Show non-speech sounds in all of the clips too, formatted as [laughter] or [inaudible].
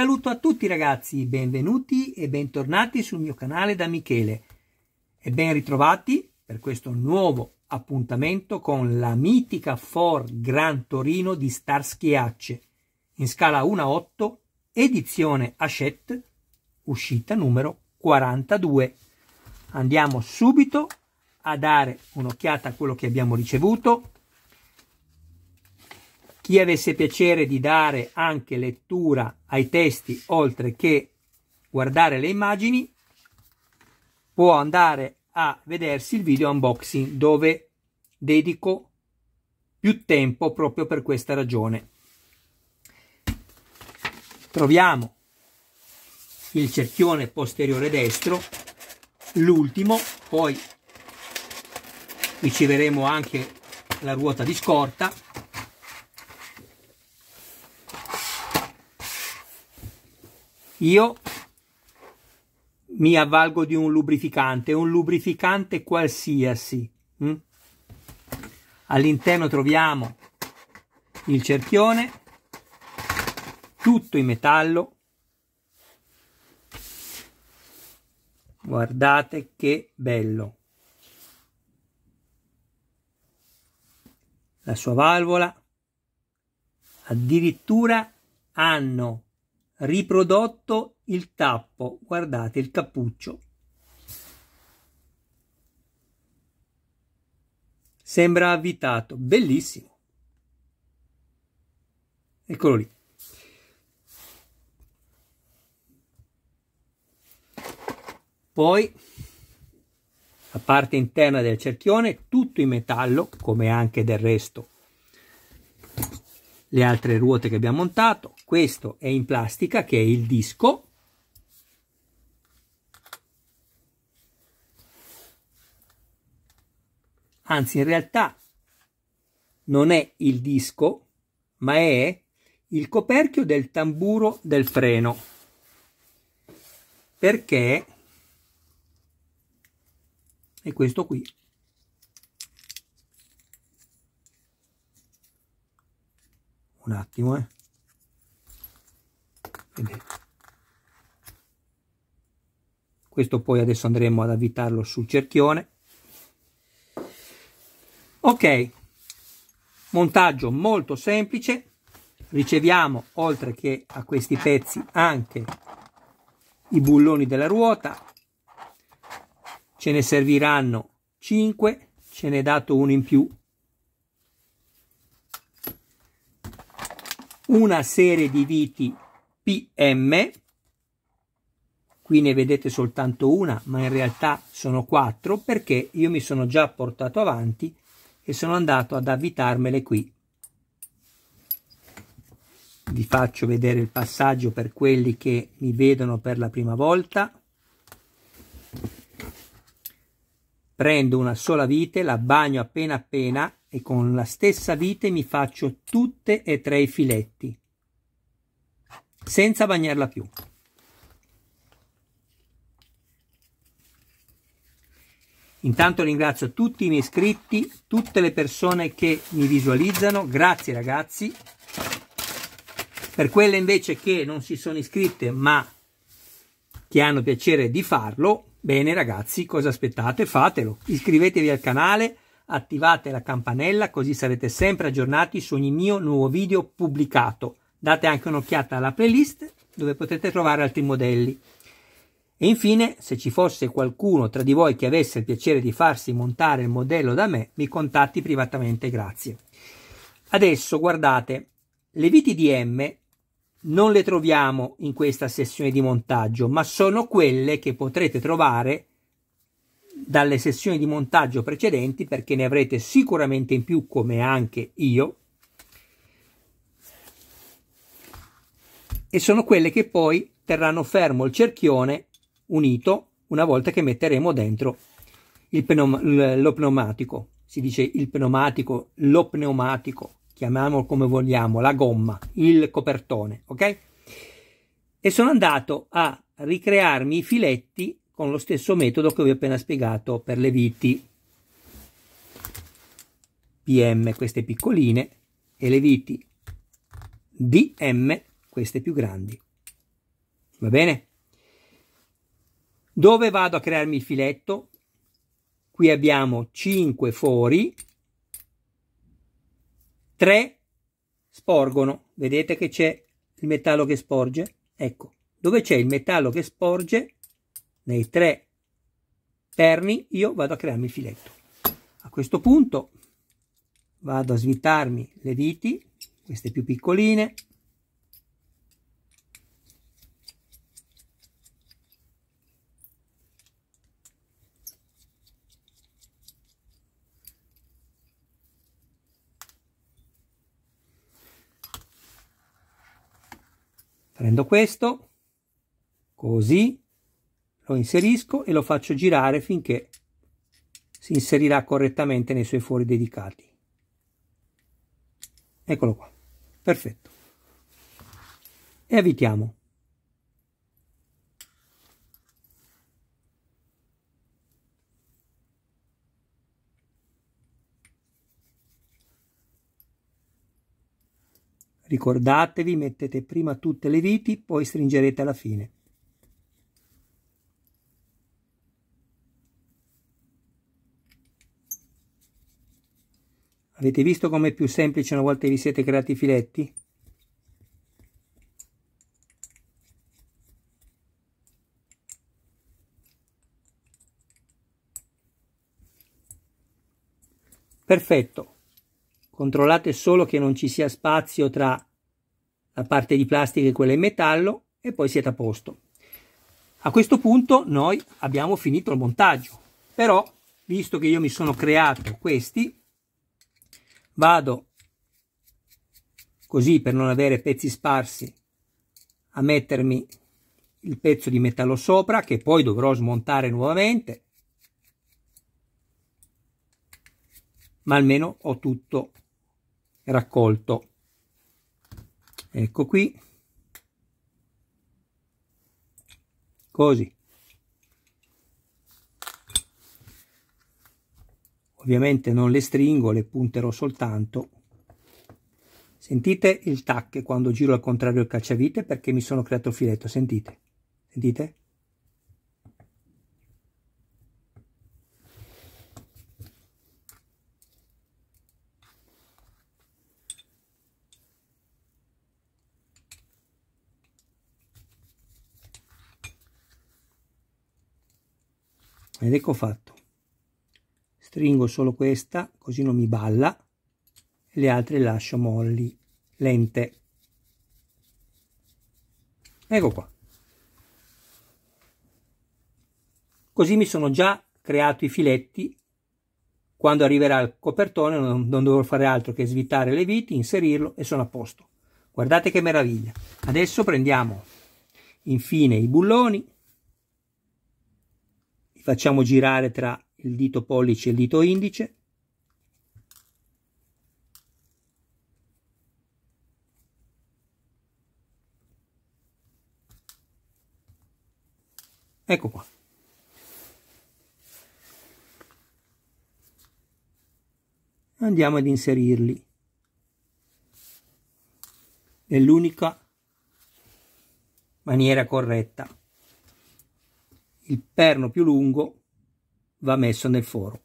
saluto a tutti ragazzi, benvenuti e bentornati sul mio canale da Michele e ben ritrovati per questo nuovo appuntamento con la mitica for Gran Torino di Starschiacce in scala 1-8 a edizione Hachette uscita numero 42. Andiamo subito a dare un'occhiata a quello che abbiamo ricevuto chi avesse piacere di dare anche lettura ai testi oltre che guardare le immagini può andare a vedersi il video unboxing dove dedico più tempo proprio per questa ragione. Troviamo il cerchione posteriore destro, l'ultimo, poi riceveremo anche la ruota di scorta Io mi avvalgo di un lubrificante, un lubrificante qualsiasi. Mm? All'interno troviamo il cerchione, tutto in metallo. Guardate che bello. La sua valvola addirittura hanno riprodotto il tappo, guardate il cappuccio. Sembra avvitato, bellissimo. Eccolo lì. Poi la parte interna del cerchione, tutto in metallo, come anche del resto le altre ruote che abbiamo montato. Questo è in plastica che è il disco. Anzi, in realtà non è il disco, ma è il coperchio del tamburo del freno. Perché è questo qui. un attimo eh. Vedete. questo poi adesso andremo ad avvitarlo sul cerchione ok montaggio molto semplice riceviamo oltre che a questi pezzi anche i bulloni della ruota ce ne serviranno 5 ce n'è dato uno in più una serie di viti PM, qui ne vedete soltanto una, ma in realtà sono quattro perché io mi sono già portato avanti e sono andato ad avvitarmele qui. Vi faccio vedere il passaggio per quelli che mi vedono per la prima volta. Prendo una sola vite, la bagno appena appena e con la stessa vite mi faccio tutte e tre i filetti, senza bagnarla più. Intanto ringrazio tutti i miei iscritti, tutte le persone che mi visualizzano, grazie ragazzi. Per quelle invece che non si sono iscritte ma che hanno piacere di farlo, bene ragazzi, cosa aspettate? Fatelo, iscrivetevi al canale attivate la campanella così sarete sempre aggiornati su ogni mio nuovo video pubblicato. Date anche un'occhiata alla playlist dove potete trovare altri modelli. E infine, se ci fosse qualcuno tra di voi che avesse il piacere di farsi montare il modello da me, mi contatti privatamente, grazie. Adesso, guardate, le viti di M non le troviamo in questa sessione di montaggio, ma sono quelle che potrete trovare dalle sessioni di montaggio precedenti perché ne avrete sicuramente in più come anche io e sono quelle che poi terranno fermo il cerchione unito una volta che metteremo dentro pneum lo pneumatico si dice il pneumatico lo pneumatico chiamiamolo come vogliamo la gomma il copertone ok e sono andato a ricrearmi i filetti con lo stesso metodo che vi ho appena spiegato per le viti PM, queste piccoline, e le viti DM, queste più grandi. Va bene? Dove vado a crearmi il filetto? Qui abbiamo 5 fori, 3 sporgono. Vedete che c'è il metallo che sporge? Ecco, dove c'è il metallo che sporge nei tre terni io vado a crearmi il filetto. A questo punto vado a svitarmi le viti, queste più piccoline, prendo questo, così, lo inserisco e lo faccio girare finché si inserirà correttamente nei suoi fori dedicati. Eccolo qua, perfetto. E avvitiamo. Ricordatevi, mettete prima tutte le viti, poi stringerete alla fine. Avete visto com'è più semplice una volta che vi siete creati i filetti? Perfetto. Controllate solo che non ci sia spazio tra la parte di plastica e quella in metallo e poi siete a posto. A questo punto noi abbiamo finito il montaggio, però visto che io mi sono creato questi, Vado, così per non avere pezzi sparsi, a mettermi il pezzo di metallo sopra che poi dovrò smontare nuovamente, ma almeno ho tutto raccolto. Ecco qui. Così. ovviamente non le stringo le punterò soltanto sentite il tac quando giro al contrario il cacciavite perché mi sono creato il filetto sentite sentite ed ecco fatto stringo solo questa così non mi balla e le altre le lascio molli lente ecco qua così mi sono già creato i filetti quando arriverà il copertone non, non dovrò fare altro che svitare le viti inserirlo e sono a posto guardate che meraviglia adesso prendiamo infine i bulloni li facciamo girare tra il dito pollice e il dito indice ecco qua andiamo ad inserirli nell'unica maniera corretta il perno più lungo va messo nel foro.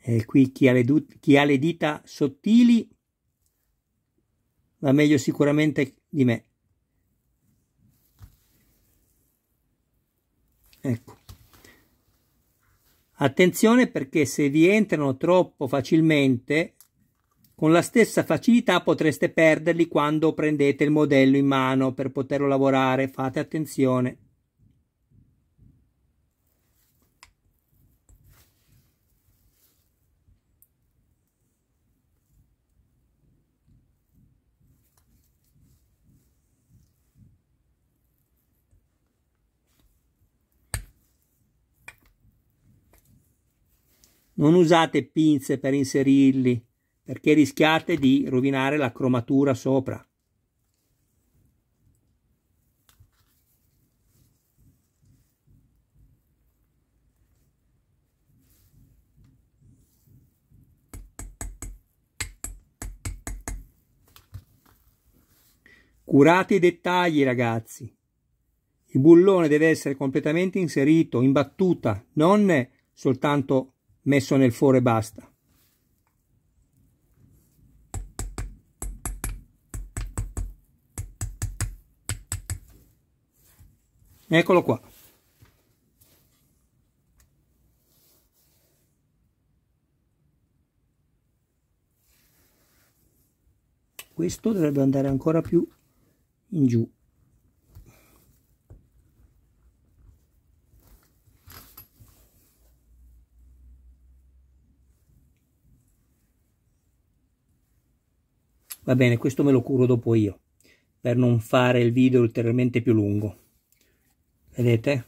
E qui chi ha, le, chi ha le dita sottili va meglio sicuramente di me. Ecco. Attenzione perché se vi entrano troppo facilmente con la stessa facilità potreste perderli quando prendete il modello in mano per poterlo lavorare, fate attenzione. Non usate pinze per inserirli, perché rischiate di rovinare la cromatura sopra. Curate i dettagli ragazzi. Il bullone deve essere completamente inserito, in battuta, non soltanto messo nel foro e basta. eccolo qua questo dovrebbe andare ancora più in giù va bene questo me lo curo dopo io per non fare il video ulteriormente più lungo vedete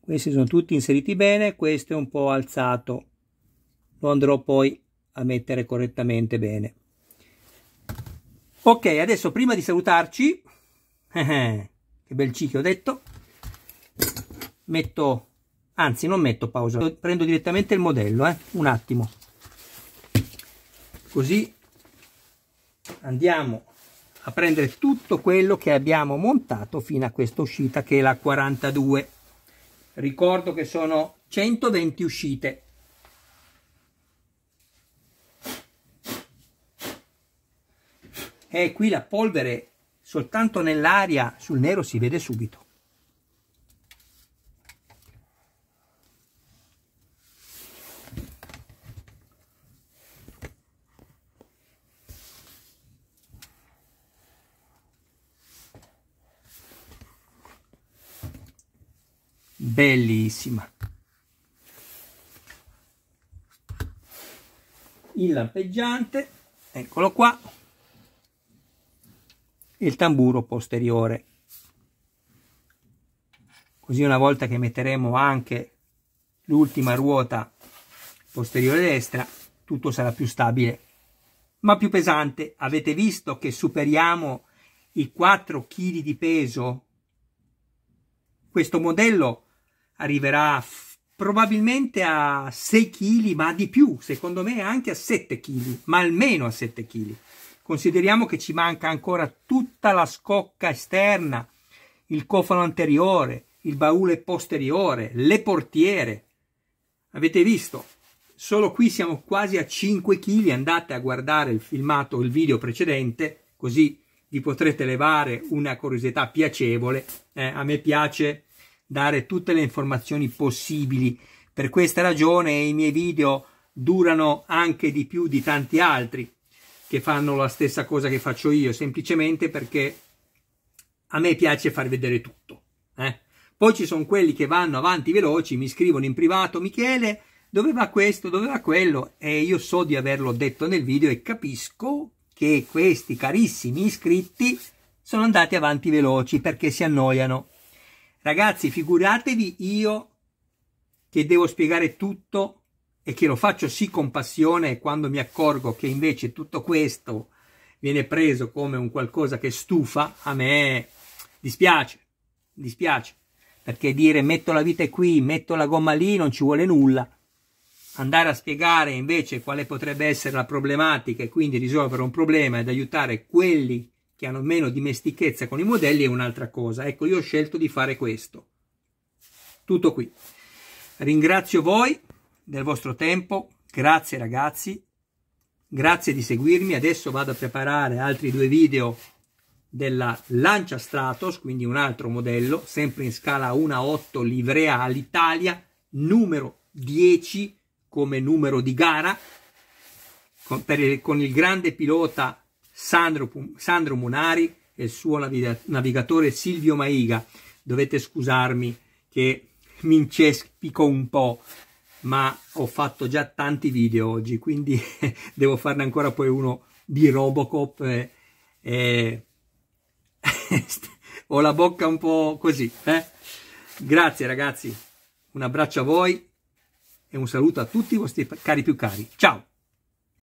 questi sono tutti inseriti bene questo è un po alzato lo andrò poi a mettere correttamente bene ok adesso prima di salutarci [laughs] che bel ciclo ho detto metto anzi non metto pausa prendo direttamente il modello eh? un attimo così andiamo a prendere tutto quello che abbiamo montato fino a questa uscita che è la 42 ricordo che sono 120 uscite e qui la polvere soltanto nell'aria sul nero si vede subito bellissima il lampeggiante eccolo qua il tamburo posteriore così una volta che metteremo anche l'ultima ruota posteriore destra tutto sarà più stabile ma più pesante avete visto che superiamo i 4 kg di peso questo modello arriverà probabilmente a 6 kg, ma di più, secondo me anche a 7 kg, ma almeno a 7 kg. Consideriamo che ci manca ancora tutta la scocca esterna, il cofano anteriore, il baule posteriore, le portiere. Avete visto? Solo qui siamo quasi a 5 kg, andate a guardare il filmato, il video precedente, così vi potrete levare una curiosità piacevole. Eh, a me piace dare tutte le informazioni possibili. Per questa ragione i miei video durano anche di più di tanti altri che fanno la stessa cosa che faccio io, semplicemente perché a me piace far vedere tutto. Eh? Poi ci sono quelli che vanno avanti veloci, mi scrivono in privato, Michele, dove va questo, dove va quello? E io so di averlo detto nel video e capisco che questi carissimi iscritti sono andati avanti veloci perché si annoiano Ragazzi, figuratevi io che devo spiegare tutto e che lo faccio sì con passione quando mi accorgo che invece tutto questo viene preso come un qualcosa che stufa, a me dispiace, dispiace, perché dire metto la vita qui, metto la gomma lì, non ci vuole nulla. Andare a spiegare invece quale potrebbe essere la problematica e quindi risolvere un problema ed aiutare quelli che hanno meno dimestichezza con i modelli è un'altra cosa. Ecco, io ho scelto di fare questo. Tutto qui. Ringrazio voi del vostro tempo, grazie ragazzi, grazie di seguirmi. Adesso vado a preparare altri due video della Lancia Stratos, quindi un altro modello, sempre in scala 1-8 livrea all'Italia, numero 10 come numero di gara, con, per, con il grande pilota Sandro, Sandro Munari e il suo navigatore Silvio Maiga. Dovete scusarmi che mi incespico un po', ma ho fatto già tanti video oggi, quindi [laughs] devo farne ancora poi uno di Robocop. Eh, eh, [laughs] ho la bocca un po' così. Eh? Grazie ragazzi, un abbraccio a voi e un saluto a tutti i vostri cari più cari. Ciao!